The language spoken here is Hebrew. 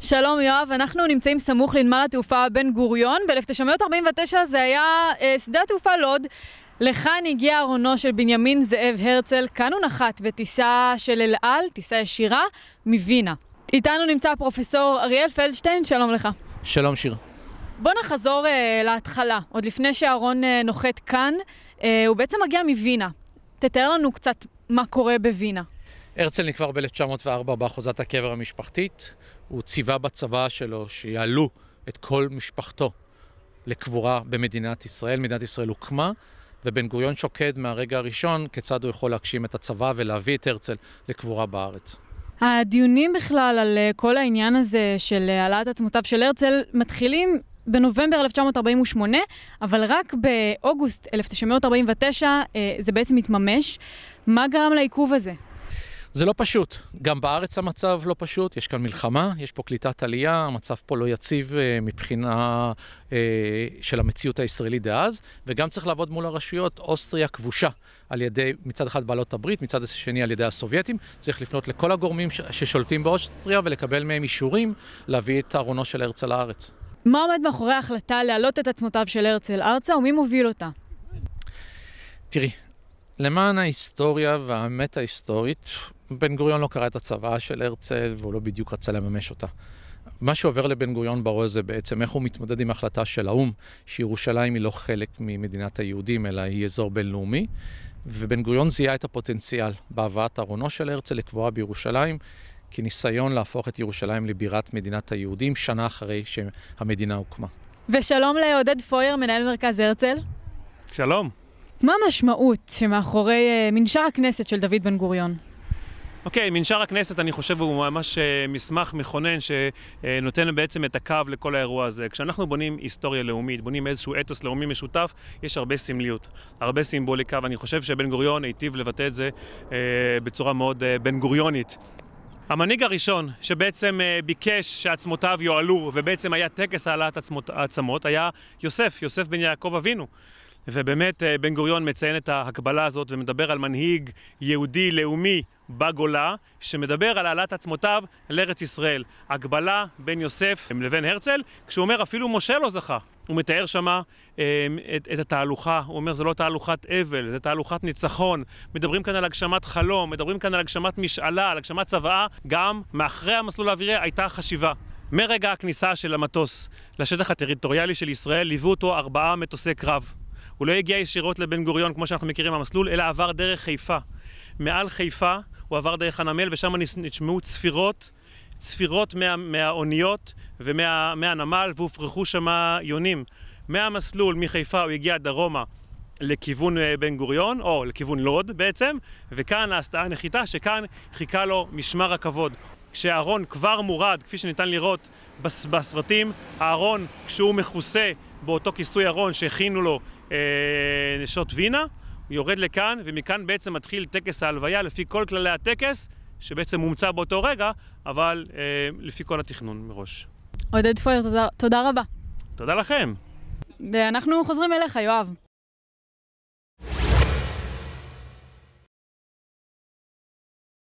שלום יואב, אנחנו נמצאים סמוך לנמל התעופה בן גוריון. ב-1949 זה היה אה, שדה התעופה לוד. לכאן הגיע ארונו של בנימין זאב הרצל, כאן הוא נחת בטיסה של אל על, טיסה ישירה, מווינה. איתנו נמצא פרופסור אריאל פלדשטיין, שלום לך. שלום שיר. בוא נחזור אה, להתחלה, עוד לפני שאהרון אה, נוחת כאן. אה, הוא בעצם מגיע מווינה. תתאר לנו קצת מה קורה בווינה. הרצל נקבר ב-1904 באחוזת הקבר המשפחתית. הוא ציווה בצבא שלו שיעלו את כל משפחתו לקבורה במדינת ישראל. מדינת ישראל הוקמה, ובן גוריון שוקד מהרגע הראשון כיצד הוא יכול להגשים את הצבא ולהביא את הרצל לקבורה בארץ. הדיונים בכלל על אה, כל העניין הזה של אה, העלאת עצמותיו של הרצל מתחילים בנובמבר 1948, אבל רק באוגוסט 1949 אה, זה בעצם מתממש. מה גרם לעיכוב הזה? זה לא פשוט. גם בארץ המצב לא פשוט, יש כאן מלחמה, יש פה קליטת עלייה, המצב פה לא יציב אה, מבחינה אה, של המציאות הישראלית דאז, וגם צריך לעבוד מול הרשויות. אוסטריה כבושה על ידי, מצד אחד בעלות הברית, מצד שני על ידי הסובייטים. צריך לפנות לכל הגורמים ששולטים באוסטריה ולקבל מהם אישורים להביא את ארונו של הרצל לארץ. מה עומד מאחורי ההחלטה להעלות את עצמותיו של הרצל ארצה ומי מוביל אותה? תראי, למען ההיסטוריה והאמת ההיסטורית, בן גוריון לא קרא את הצוואה של הרצל, והוא לא בדיוק רצה לממש אותה. מה שעובר לבן גוריון בראש זה בעצם איך הוא מתמודד עם ההחלטה של האו"ם, שירושלים היא לא חלק ממדינת היהודים, אלא היא אזור בינלאומי. ובן גוריון זיהה את הפוטנציאל בהבאת ארונו של הרצל לקבועה בירושלים, כניסיון להפוך את ירושלים לבירת מדינת היהודים שנה אחרי שהמדינה הוקמה. ושלום לעודד פויר, מנהל מרכז הרצל. שלום. מה המשמעות שמאחורי אה, מנשר הכנסת של דוד בן גוריון? אוקיי, okay, מנשר הכנסת, אני חושב, הוא ממש אה, מסמך מכונן שנותן אה, בעצם את הקו לכל האירוע הזה. כשאנחנו בונים היסטוריה לאומית, בונים איזשהו אתוס לאומי משותף, יש הרבה סמליות, הרבה סימבוליקה, ואני חושב שבן גוריון היטיב לבטא את זה אה, בצורה מאוד אה, בן גוריונית. המנהיג הראשון שבעצם אה, ביקש שעצמותיו יועלו, ובעצם היה טקס העלאת עצמות, העצמות, היה יוסף, יוסף בן יעקב אבינו. ובאמת אה, בן גוריון מציין את ההקבלה הזאת ומדבר על מנהיג יהודי לאומי בגולה, שמדבר על העלאת עצמותיו לארץ ישראל. הקבלה בין יוסף לבין הרצל, כשהוא אומר אפילו משה לא זכה. הוא מתאר שמה אה, את, את התהלוכה, הוא אומר זה לא תהלוכת אבל, זה תהלוכת ניצחון. מדברים כאן על הגשמת חלום, מדברים כאן על הגשמת משאלה, על הגשמת צוואה, גם מאחרי המסלול האווירי הייתה חשיבה. מרגע הכניסה של המטוס לשטח הטריטוריאלי של ישראל ליוו אותו ארבעה מטוסי קרב. הוא לא הגיע ישירות לבן גוריון כמו שאנחנו מכירים מהמסלול, אלא עבר דרך חיפה. מעל חיפה הוא עבר דרך הנמל ושם נשמעו צפירות, צפירות מה, מהאוניות ומהנמל ומה, והופרחו שם יונים. מהמסלול מחיפה הוא הגיע דרומה לכיוון אה, בן גוריון, או לכיוון לוד בעצם, וכאן נעשתה הנחיתה שכאן חיכה לו משמר הכבוד. כשאהרון כבר מורד, כפי שניתן לראות בס, בסרטים, אהרון, כשהוא מכוסה באותו כיסוי ארון שהכינו לו אה, נשות וינה, הוא יורד לכאן, ומכאן בעצם מתחיל טקס ההלוויה לפי כל כללי הטקס, שבעצם מומצא באותו רגע, אבל אה, לפי כל התכנון מראש. עודד פויר, תודה, תודה רבה. תודה לכם. ואנחנו חוזרים אליך, יואב.